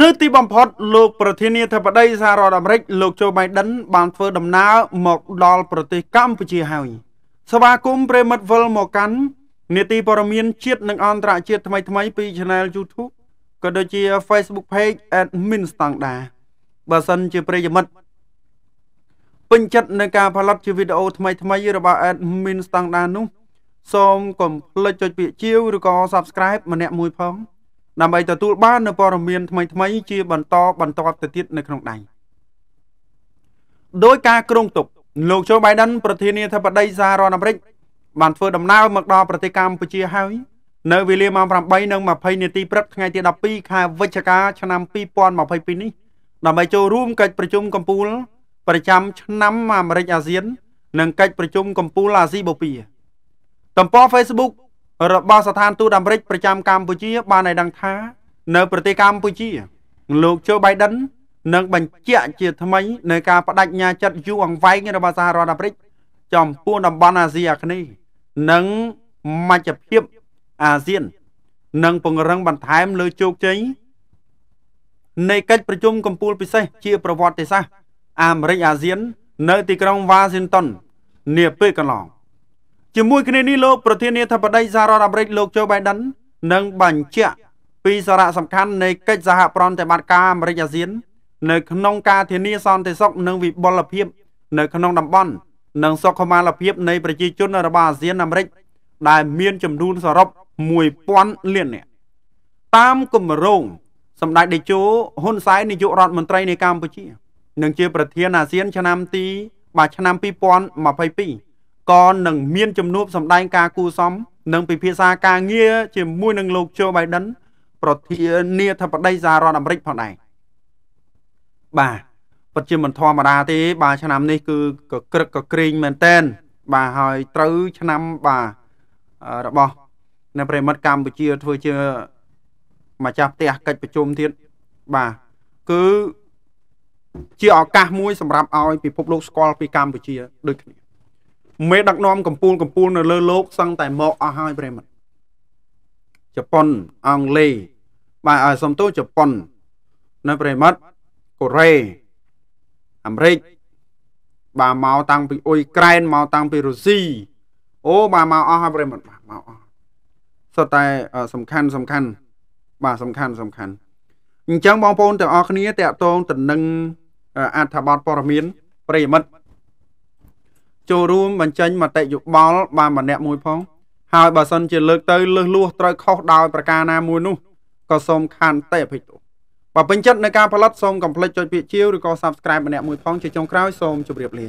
នៅទីបំផុតលោកប្រធានាធិបតីសហរដ្ឋអាមេរិកលោកโจ Biden បានធ្វើដំណើរមកដល់ប្រទេសកម្ពុជាហើយសមាគមប្រិមិត្តវិលមកកាន់នេតិព័រមានជាតិនិងអន្តរជាតិថ្មី ថ្មីពី Channel YouTube ក៏ដូចជា Facebook Page Admin Standard បើសិនជាប្រិយមិត្តពេញចិត្តនឹងការផលិតជាវីដេអូថ្មីថ្មីរបស់ Admin Standard នោះសូមកុំភ្លេចចុចពាក្យជាវឬក៏ Subscribe ម្នាក់មួយផងដើម្បីទទួលបាននូវព័ត៌មានថ្មីៗជាបន្តបន្តទៅទៀតនៅក្នុងដៃដោយការគ្រោងទុកលោកโจ Biden ប្រធានាធិបតីសហរដ្ឋអាមេរិកបានធ្វើដំណើរមកដល់ប្រទេសកម្ពុជាហើយនៅវេលាម៉ោង8:20នាទីព្រឹកថ្ងៃទី12ខែវិច្ឆិកាឆ្នាំ2022នេះដើម្បីចូលរួមកិច្ចប្រជុំកំពូលប្រចាំឆ្នាំអាមេរិកអាស៊ាននិងកិច្ចប្រជុំកំពូលអាស៊ីបូព៌ាទំព័រ Facebook របស់ស្ថានទូតអាមេរិកប្រចាំកម្ពុជា បានឲ្យដឹងថានៅប្រទេសកម្ពុជា លោកជូបៃដិននឹងបញ្ជាក់ជាថ្មីនៅការបដិញ្ញាចិត្តយូរអង្វែងរបស់សហរដ្ឋអាមេរិក ចំពោះតំបន់អាស៊ីអាគ្នេយ៍និងមជ្ឈភាពអាស៊ាន និងពង្រឹងបន្ថែមលើជោគជ័យនៃកិច្ចប្រជុំកំពូលពិសេសជាប្រវត្តិសាស្ត្រអាមេរិកអាស៊ាន នៅទីក្រុងវ៉ាស៊ីនតោននាពេលកន្លងជាមួយគ្នានេះលោកប្រធានាធិបតីសហរដ្ឋអាមេរិកលោកជូបៃដិននឹងបញ្ជាក់ពីសារៈសំខាន់នៃកិច្ចសហប្រតិបត្តិការអាមេរិកអាស៊ាននៅក្នុងការធានាសន្តិសុខនិងវិបុលភាពនៅក្នុងតំបន់និងសុខុមាលភាពនៃ ប្រជាជនរបស់អាស៊ានអាមេរិក ដែល មានចំនួនសរុប1000លាននាក់តាមគម្រោងសម្ដេចតេជោហ៊ុនសែននាយករដ្ឋមន្ត្រីនៃកម្ពុជានឹងជាប្រធានអាស៊ានឆ្នាំទីបាទឆ្នាំ2022ក៏នឹងមានជំនួបសម្ដែង ការគូសំនិងពិភាក្សាការងារជាមួយនឹងលោកជូបៃដិន ប្រធានាធិបតីសហរដ្ឋអាមេរិកផងដែរបាទពិតជាមិនធម្មតាទេ បាទឆ្នាំនេះគឺកក្រឹកកក្រែងមែនតែនបាទហើយត្រូវឆ្នាំបាទរបស់នៅប្រិមិត្តកម្ពុជាធ្វើជាម្ចាស់ផ្ទះកិច្ចប្រជុំទៀតបាទគឺជាឱកាសមួយសម្រាប់ឲ្យពិភពលោកស្គាល់ពីកម្ពុជាដូចគ្នាមេដឹកនាំកម្ពុជាកម្ពុជានៅលើលោកសឹងតែមកអស់ហើយប្រិមត្តជប៉ុនអង់គ្លេសបាទឲ្យសំទោសជប៉ុននៅប្រិមត្តកូរ៉េអាមេរិកបាទមកតាំងពីអ៊ុយក្រែនមកតាំងពីរុស្ស៊ីអូបាទមកអស់ហើយប្រិមត្តបាទមកអស់សុទ្ធតែសំខាន់សំខាន់បាទសំខាន់សំខាន់អញ្ចឹងបងប្អូនទាំងអស់គ្នាតកតងទៅនឹងអត្ថបទព័ត៌មានប្រិមិត្តចូលរួមបញ្ចេញមតិយោបល់បានម្នាក់មួយផងហើយបើសិនជា លើកទៅលឹះលួសត្រូវខុសដោយប្រការណាមួយនោះក៏សូមខានតែអភិទោសបើពេញចិត្តនឹងការផលិតសូមកុំភ្លេចចុចពាក្យជាវឬក៏ Subscribe ម្នាក់មួយផងជាចុងក្រោយសូមជម្រាបលា